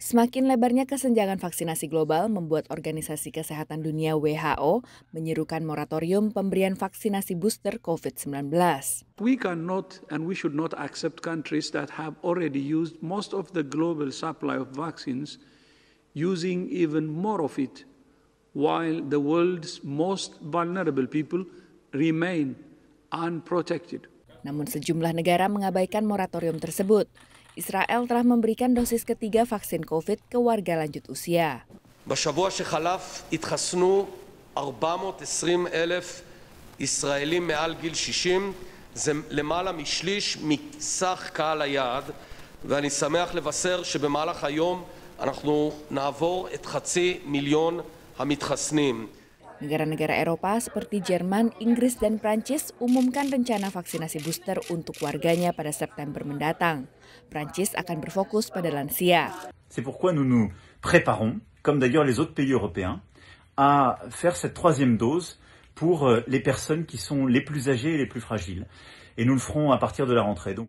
Semakin lebarnya kesenjangan vaksinasi global membuat Organisasi Kesehatan Dunia WHO menyerukan moratorium pemberian vaksinasi booster COVID-19. We cannot and we should not accept countries that have already used most of the global supply of vaccines using even more of it while the world's most vulnerable people remain unprotected. Namun sejumlah negara mengabaikan moratorium tersebut. Israel telah memberikan dosis ketiga vaksin COVID ke warga lanjut usia. בשבוע שחלף התחסנו 420 אלף ישראלים מעל גיל 60, זה למעלה משליש מסך קהל היעד, ואני שמח לבשר שבמהלך היום אנחנו נעבור את חצי מיליון המתחסנים. Negara-negara Eropa seperti Jerman, Inggris, dan Prancis umumkan rencana vaksinasi booster untuk warganya pada September mendatang. Prancis akan berfokus pada lansia. C'est pourquoi nous nous préparons, comme d'ailleurs les autres pays européens, à faire cette troisième dose pour euh, les personnes qui sont les plus âgées et les plus fragiles. Et nous le ferons à partir de la rentrée. Donc...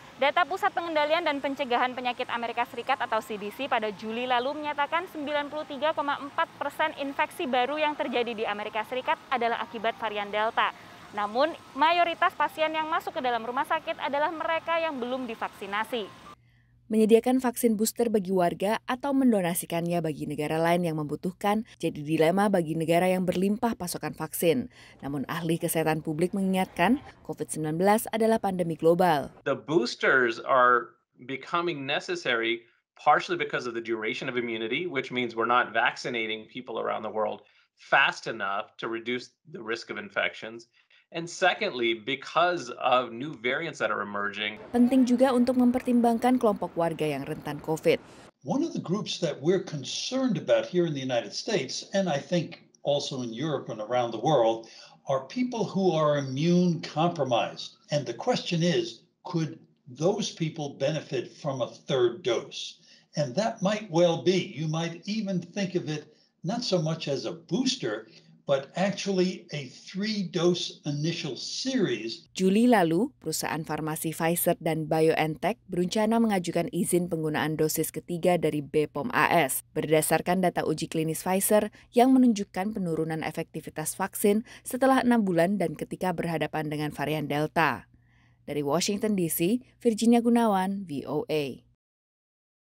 Data Pusat Pengendalian dan Pencegahan Penyakit Amerika Serikat atau CDC pada Juli lalu menyatakan 93,4 persen infeksi baru yang terjadi di Amerika Serikat adalah akibat varian Delta. Namun, mayoritas pasien yang masuk ke dalam rumah sakit adalah mereka yang belum divaksinasi menyediakan vaksin booster bagi warga atau mendonasikannya bagi negara lain yang membutuhkan jadi dilema bagi negara yang berlimpah pasokan vaksin. Namun ahli kesehatan publik mengingatkan COVID-19 adalah pandemi global. The boosters are becoming necessary partially because of the duration of immunity, which means we're not vaccinating people around the world. fast enough to reduce the risk of infections And secondly, because of new variants that are emerging. Penting juga untuk mempertimbangkan kelompok warga yang rentan COVID. One of the groups that we're concerned about here in the United States, and I think also in Europe and around the world, are people who are immune compromised. And the question is, could those people benefit from a third dose? And that might well be. You might even think of it not so much as a booster, but actually a three-dose initial series. Juli lalu, perusahaan farmasi Pfizer dan BioNTech berencana mengajukan izin penggunaan dosis ketiga dari BPOM AS berdasarkan data uji klinis Pfizer yang menunjukkan penurunan efektivitas vaksin setelah enam bulan dan ketika berhadapan dengan varian Delta. Dari Washington DC, Virginia Gunawan, VOA.